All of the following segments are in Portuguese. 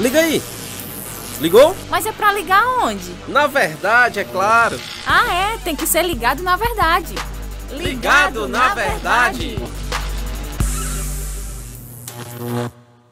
Liga aí. Ligou? Mas é pra ligar onde? Na verdade, é claro. Ah, é? Tem que ser ligado na verdade. Ligado, ligado na, na verdade. verdade.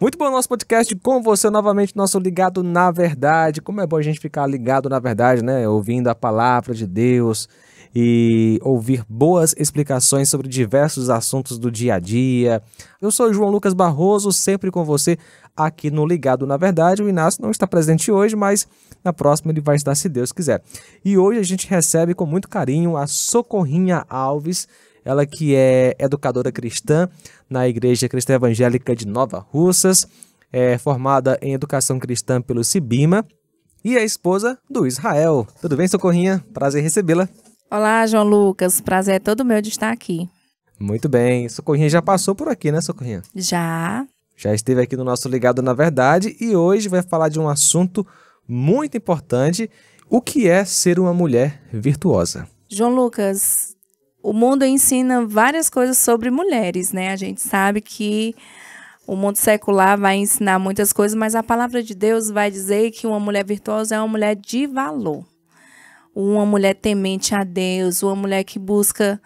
Muito bom nosso podcast com você novamente, nosso Ligado na Verdade. Como é bom a gente ficar ligado na verdade, né? Ouvindo a palavra de Deus, e ouvir boas explicações sobre diversos assuntos do dia a dia. Eu sou João Lucas Barroso, sempre com você aqui no Ligado na Verdade. O Inácio não está presente hoje, mas na próxima ele vai estar se Deus quiser. E hoje a gente recebe com muito carinho a Socorrinha Alves, ela que é educadora cristã na Igreja Cristã Evangélica de Nova Russas, é formada em educação cristã pelo Sibima, e é esposa do Israel. Tudo bem, Socorrinha? Prazer recebê-la. Olá, João Lucas. Prazer é todo meu de estar aqui. Muito bem. Socorrinha já passou por aqui, né, Socorrinha? Já. Já esteve aqui no nosso Ligado na Verdade e hoje vai falar de um assunto muito importante: o que é ser uma mulher virtuosa. João Lucas, o mundo ensina várias coisas sobre mulheres, né? A gente sabe que o mundo secular vai ensinar muitas coisas, mas a palavra de Deus vai dizer que uma mulher virtuosa é uma mulher de valor uma mulher temente a Deus, uma mulher que busca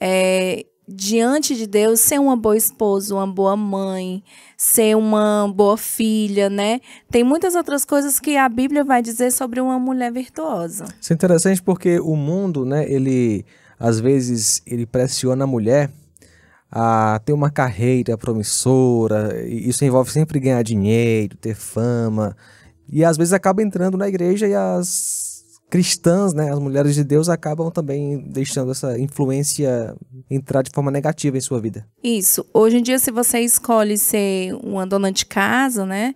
é, diante de Deus ser uma boa esposa, uma boa mãe, ser uma boa filha, né? Tem muitas outras coisas que a Bíblia vai dizer sobre uma mulher virtuosa. Isso é interessante porque o mundo, né, ele às vezes ele pressiona a mulher a ter uma carreira promissora, isso envolve sempre ganhar dinheiro, ter fama, e às vezes acaba entrando na igreja e as cristãs, né, as mulheres de Deus acabam também deixando essa influência entrar de forma negativa em sua vida. Isso. Hoje em dia, se você escolhe ser uma dona de casa, né,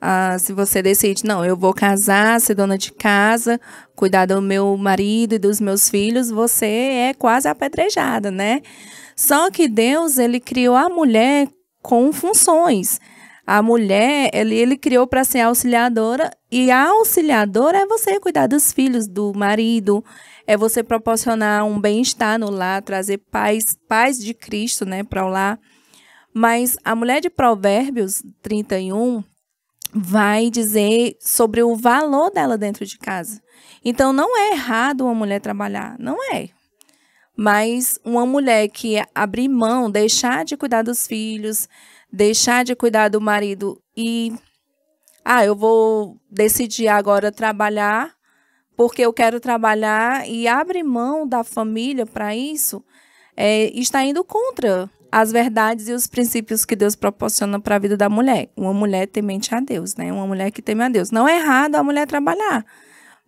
ah, se você decide, não, eu vou casar, ser dona de casa, cuidar do meu marido e dos meus filhos, você é quase apedrejada, né? Só que Deus, ele criou a mulher com funções a mulher, ele, ele criou para ser auxiliadora, e a auxiliadora é você cuidar dos filhos, do marido, é você proporcionar um bem-estar no lar, trazer paz, paz de Cristo, né, para o lar. Mas a mulher de Provérbios 31 vai dizer sobre o valor dela dentro de casa. Então não é errado uma mulher trabalhar, não é. Mas uma mulher que abrir mão, deixar de cuidar dos filhos, deixar de cuidar do marido e ah, eu vou decidir agora trabalhar porque eu quero trabalhar e abre mão da família para isso, é, está indo contra as verdades e os princípios que Deus proporciona para a vida da mulher. Uma mulher temente a Deus, né? Uma mulher que teme a Deus. Não é errado a mulher trabalhar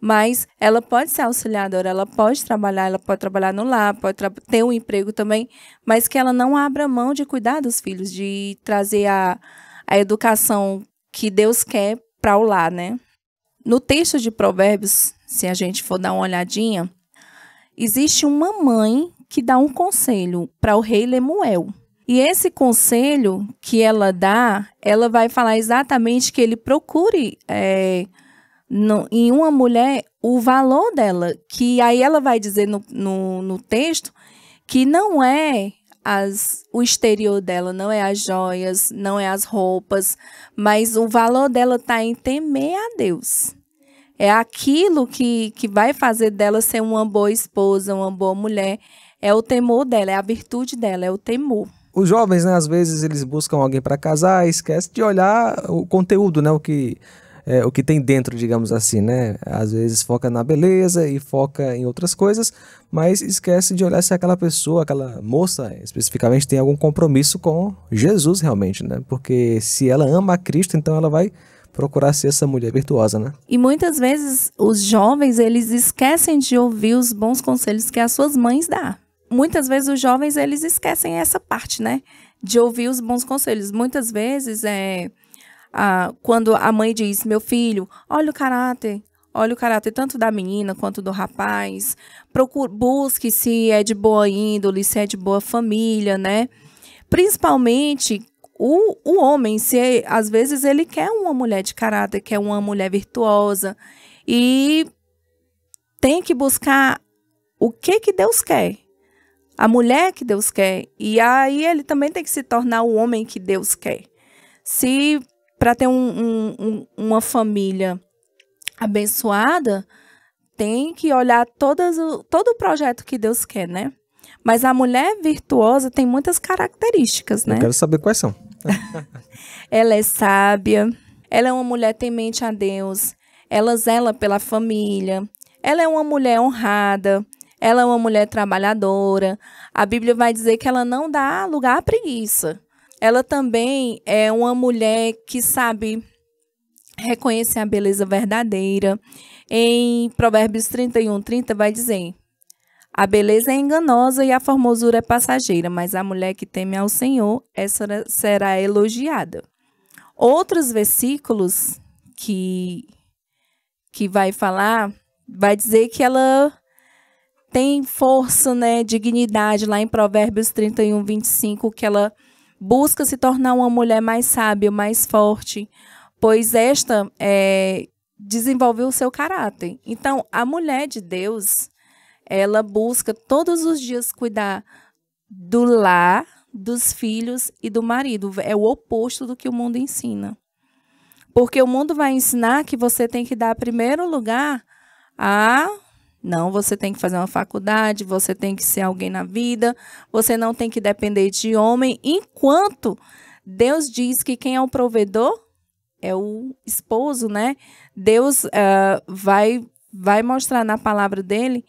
mas ela pode ser auxiliadora, ela pode trabalhar, ela pode trabalhar no lar, pode ter um emprego também, mas que ela não abra mão de cuidar dos filhos, de trazer a, a educação que Deus quer para o lar, né? No texto de Provérbios, se a gente for dar uma olhadinha, existe uma mãe que dá um conselho para o rei Lemuel. E esse conselho que ela dá, ela vai falar exatamente que ele procure é, no, em uma mulher o valor dela, que aí ela vai dizer no, no, no texto que não é as, o exterior dela, não é as joias, não é as roupas, mas o valor dela está em temer a Deus. É aquilo que, que vai fazer dela ser uma boa esposa, uma boa mulher. É o temor dela, é a virtude dela, é o temor os jovens, né, às vezes eles buscam alguém para casar e esquece de olhar o conteúdo, né, o que é, o que tem dentro, digamos assim, né? Às vezes foca na beleza e foca em outras coisas, mas esquece de olhar se aquela pessoa, aquela moça especificamente, tem algum compromisso com Jesus realmente, né? Porque se ela ama a Cristo, então ela vai procurar ser essa mulher virtuosa, né? E muitas vezes os jovens, eles esquecem de ouvir os bons conselhos que as suas mães dão. Muitas vezes os jovens, eles esquecem essa parte, né? De ouvir os bons conselhos. Muitas vezes é ah, quando a mãe diz: Meu filho, olha o caráter, olha o caráter tanto da menina quanto do rapaz. Procure, busque se é de boa índole, se é de boa família, né? Principalmente o, o homem, se é, às vezes ele quer uma mulher de caráter, quer uma mulher virtuosa e tem que buscar o que que Deus quer. A mulher que Deus quer. E aí ele também tem que se tornar o homem que Deus quer. Se para ter um, um, uma família abençoada, tem que olhar todas, todo o projeto que Deus quer, né? Mas a mulher virtuosa tem muitas características, né? Eu quero saber quais são. ela é sábia, ela é uma mulher temente a Deus, ela zela pela família, ela é uma mulher honrada, ela é uma mulher trabalhadora. A Bíblia vai dizer que ela não dá lugar à preguiça. Ela também é uma mulher que sabe reconhecer a beleza verdadeira. Em Provérbios 31, 30, vai dizer: A beleza é enganosa e a formosura é passageira, mas a mulher que teme ao Senhor, essa será elogiada. Outros versículos que, que vai falar, vai dizer que ela tem força, né, dignidade, lá em Provérbios 31, 25, que ela busca se tornar uma mulher mais sábia, mais forte, pois esta é, desenvolveu o seu caráter. Então, a mulher de Deus, ela busca todos os dias cuidar do lar, dos filhos e do marido. É o oposto do que o mundo ensina. Porque o mundo vai ensinar que você tem que dar primeiro lugar a não, você tem que fazer uma faculdade, você tem que ser alguém na vida, você não tem que depender de homem, enquanto Deus diz que quem é o provedor é o esposo, né? Deus uh, vai, vai mostrar na palavra dele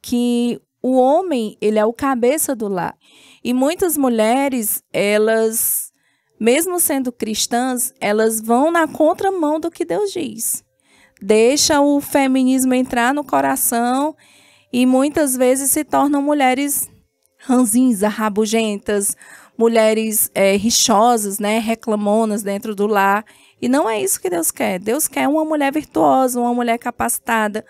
que o homem, ele é o cabeça do lar. E muitas mulheres, elas, mesmo sendo cristãs, elas vão na contramão do que Deus diz deixa o feminismo entrar no coração e muitas vezes se tornam mulheres ranzinhas, rabugentas, mulheres é, rixosas, né, reclamonas dentro do lar. E não é isso que Deus quer. Deus quer uma mulher virtuosa, uma mulher capacitada.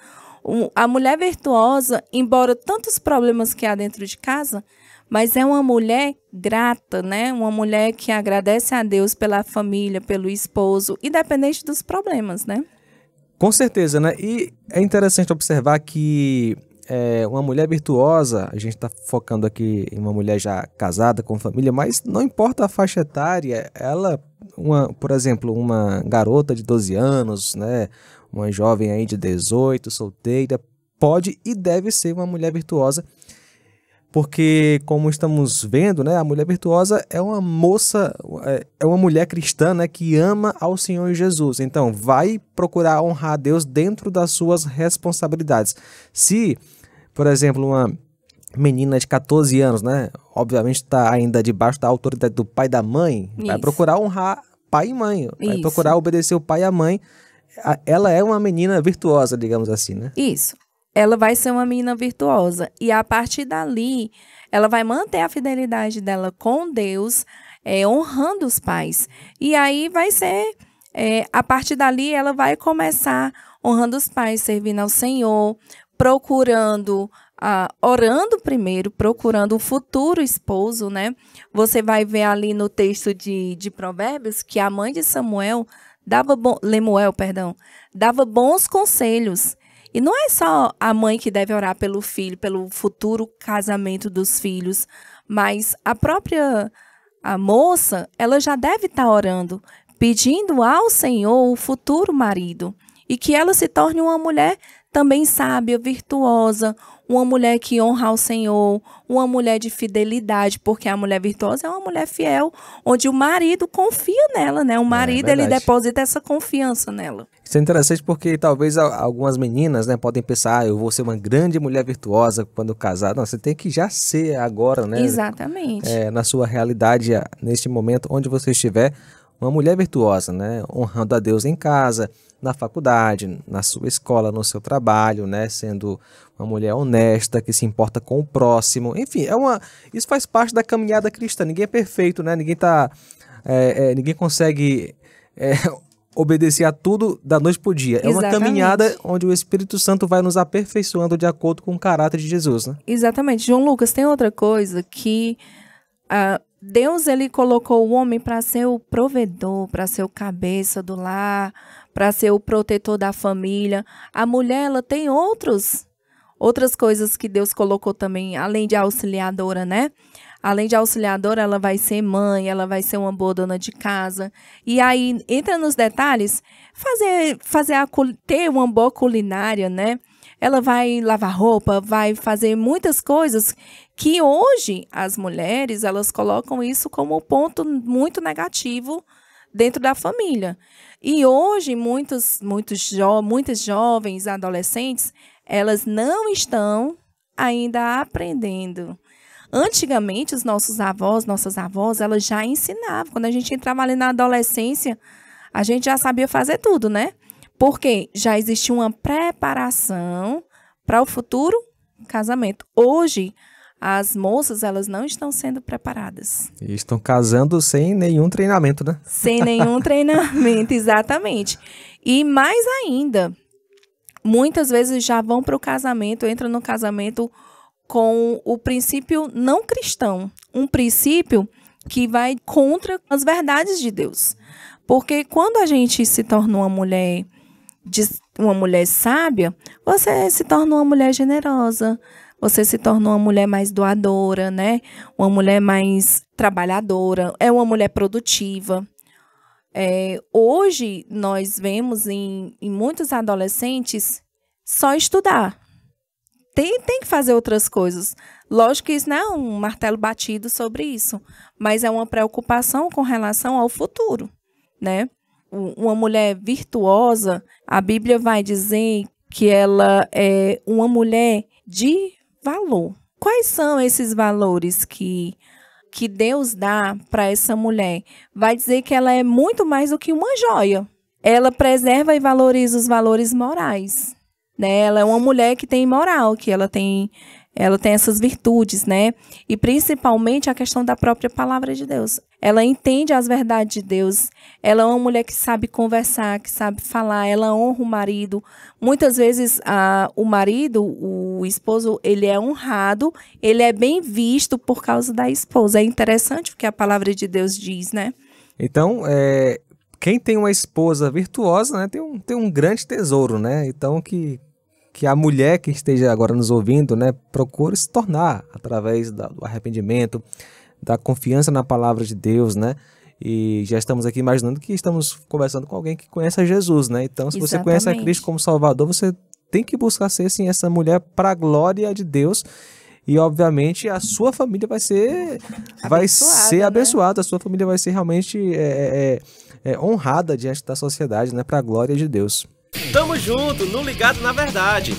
Um, a mulher virtuosa, embora tantos problemas que há dentro de casa, mas é uma mulher grata, né? Uma mulher que agradece a Deus pela família, pelo esposo, independente dos problemas, né? Com certeza, né? E é interessante observar que é, uma mulher virtuosa, a gente está focando aqui em uma mulher já casada, com família, mas não importa a faixa etária, ela, uma, por exemplo, uma garota de 12 anos, né? Uma jovem aí de 18, solteira, pode e deve ser uma mulher virtuosa porque como estamos vendo, né, a mulher virtuosa é uma moça, é, é uma mulher cristã, né, que ama ao Senhor Jesus. Então, vai procurar honrar a Deus dentro das suas responsabilidades. Se, por exemplo, uma menina de 14 anos, né, obviamente está ainda debaixo da autoridade do pai e da mãe, Isso. vai procurar honrar pai e mãe, vai Isso. procurar obedecer o pai e a mãe. Ela é uma menina virtuosa, digamos assim, né? Isso ela vai ser uma menina virtuosa. E a partir dali, ela vai manter a fidelidade dela com Deus, é, honrando os pais. E aí vai ser, é, a partir dali, ela vai começar honrando os pais, servindo ao Senhor, procurando ah, orando primeiro, procurando o futuro esposo, né? Você vai ver ali no texto de, de Provérbios que a mãe de Samuel dava bom, Lemuel, perdão, dava bons conselhos e não é só a mãe que deve orar pelo filho, pelo futuro casamento dos filhos, mas a própria a moça, ela já deve estar tá orando, pedindo ao Senhor o futuro marido e que ela se torne uma mulher também sábia, virtuosa, uma mulher que honra o Senhor, uma mulher de fidelidade, porque a mulher virtuosa é uma mulher fiel, onde o marido confia nela, né? O é, marido é, ele deposita essa confiança nela. Isso é interessante porque talvez algumas meninas, né, podem pensar, ah, eu vou ser uma grande mulher virtuosa quando casar. Não, você tem que já ser agora, né? Exatamente. É, na sua realidade, neste momento, onde você estiver, uma mulher virtuosa, né? Honrando a Deus em casa, na faculdade, na sua escola, no seu trabalho, né? Sendo uma mulher honesta, que se importa com o próximo. Enfim, é uma. Isso faz parte da caminhada cristã. Ninguém é perfeito, né? Ninguém tá. É, é, ninguém consegue. É, obedecer a tudo da noite para o dia. Exatamente. É uma caminhada onde o Espírito Santo vai nos aperfeiçoando de acordo com o caráter de Jesus, né? Exatamente. João Lucas, tem outra coisa que uh, Deus ele colocou o homem para ser o provedor, para ser o cabeça do lar, para ser o protetor da família. A mulher, ela tem outros outras coisas que Deus colocou também, além de auxiliadora, né? Além de auxiliadora, ela vai ser mãe, ela vai ser uma boa dona de casa. E aí entra nos detalhes, fazer fazer a, ter uma boa culinária, né? Ela vai lavar roupa, vai fazer muitas coisas que hoje as mulheres, elas colocam isso como um ponto muito negativo dentro da família. E hoje muitos, muitos jo muitas jovens adolescentes, elas não estão ainda aprendendo. Antigamente, os nossos avós, nossas avós, elas já ensinavam. Quando a gente entrava ali na adolescência, a gente já sabia fazer tudo, né? Porque já existia uma preparação para o futuro casamento. Hoje, as moças elas não estão sendo preparadas. E estão casando sem nenhum treinamento, né? Sem nenhum treinamento, exatamente. E mais ainda, muitas vezes já vão para o casamento, entram no casamento com o princípio não cristão, um princípio que vai contra as verdades de Deus. Porque quando a gente se torna uma mulher uma mulher sábia, você se torna uma mulher generosa, você se torna uma mulher mais doadora, né? Uma mulher mais trabalhadora, é uma mulher produtiva. É, hoje nós vemos em, em muitos adolescentes só estudar. Tem, tem que fazer outras coisas. Lógico que isso não é um martelo batido sobre isso, mas é uma preocupação com relação ao futuro, né? Uma mulher virtuosa, a Bíblia vai dizer que ela é uma mulher de valor. Quais são esses valores que que Deus dá para essa mulher? Vai dizer que ela é muito mais do que uma joia. Ela preserva e valoriza os valores morais. Né? Ela é uma mulher que tem moral, que ela tem ela tem essas virtudes, né? E principalmente a questão da própria palavra de Deus. Ela entende as verdades de Deus. Ela é uma mulher que sabe conversar, que sabe falar. Ela honra o marido. Muitas vezes a, o marido, o esposo, ele é honrado, ele é bem visto por causa da esposa. É interessante o que a palavra de Deus diz, né? Então, é, quem tem uma esposa virtuosa, né, tem um, tem um grande tesouro, né? Então que que a mulher que esteja agora nos ouvindo, né, procure se tornar através do arrependimento, da confiança na palavra de Deus, né? E já estamos aqui imaginando que estamos conversando com alguém que conhece a Jesus, né? Então, se Exatamente. você conhece a Cristo como Salvador, você tem que buscar ser sim essa mulher para a glória de Deus. E obviamente a sua família vai ser abençoada, vai ser né? abençoada, né? a sua família vai ser realmente é, é, é, é honrada diante da sociedade, né, para a glória de Deus. Tamo junto, no ligado na verdade.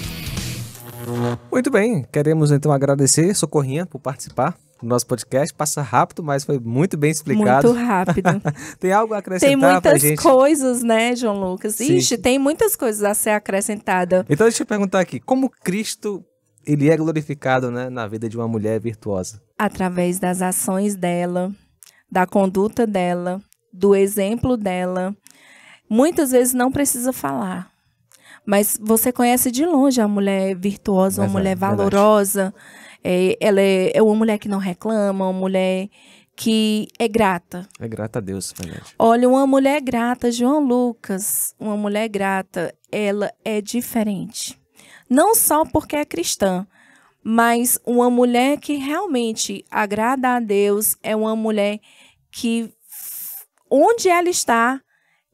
Muito bem, queremos então agradecer Socorrinha por participar nosso podcast passa rápido, mas foi muito bem explicado. Muito rápido. tem algo a acrescentar Tem muitas gente? coisas, né, João Lucas? Sim. Ixi, tem muitas coisas a ser acrescentada. Então deixa eu perguntar aqui, como Cristo ele é glorificado, né, na vida de uma mulher virtuosa? Através das ações dela, da conduta dela, do exemplo dela. Muitas vezes não precisa falar. Mas você conhece de longe a mulher virtuosa, a uma mulher valorosa. Verdade é, ela é, é uma mulher que não reclama, uma mulher que é grata. É grata a Deus, verdade. Olha, uma mulher grata, João Lucas, uma mulher grata, ela é diferente. Não só porque é cristã, mas uma mulher que realmente agrada a Deus é uma mulher que onde ela está,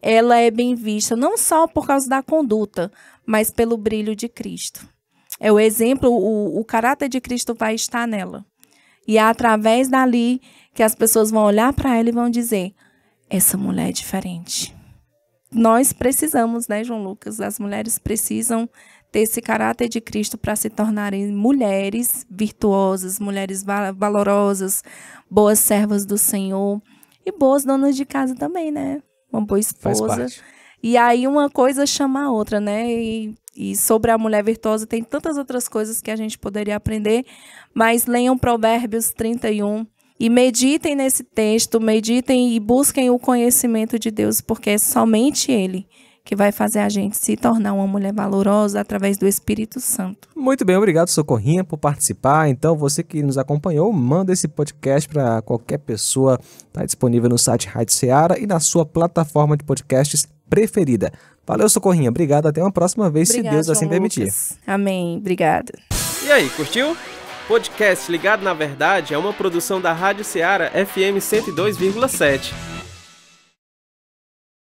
ela é bem vista, não só por causa da conduta, mas pelo brilho de Cristo é o exemplo, o, o caráter de Cristo vai estar nela. E é através dali que as pessoas vão olhar para ela e vão dizer: essa mulher é diferente. Nós precisamos, né, João Lucas? As mulheres precisam ter esse caráter de Cristo para se tornarem mulheres virtuosas, mulheres valorosas, boas servas do Senhor e boas donas de casa também, né? Uma boa esposa. E aí uma coisa chama a outra, né? E e sobre a mulher virtuosa tem tantas outras coisas que a gente poderia aprender, mas leiam Provérbios 31 e meditem nesse texto, meditem e busquem o conhecimento de Deus, porque é somente Ele que vai fazer a gente se tornar uma mulher valorosa através do Espírito Santo. Muito bem, obrigado Socorrinha por participar. Então, você que nos acompanhou, manda esse podcast para qualquer pessoa. Está disponível no site Rádio Seara e na sua plataforma de podcasts preferida. Valeu, Socorrinha. Obrigado. Até uma próxima vez, Obrigada, se Deus assim permitir. Amém. Obrigada. E aí, curtiu? Podcast Ligado na Verdade é uma produção da Rádio Seara FM 102,7.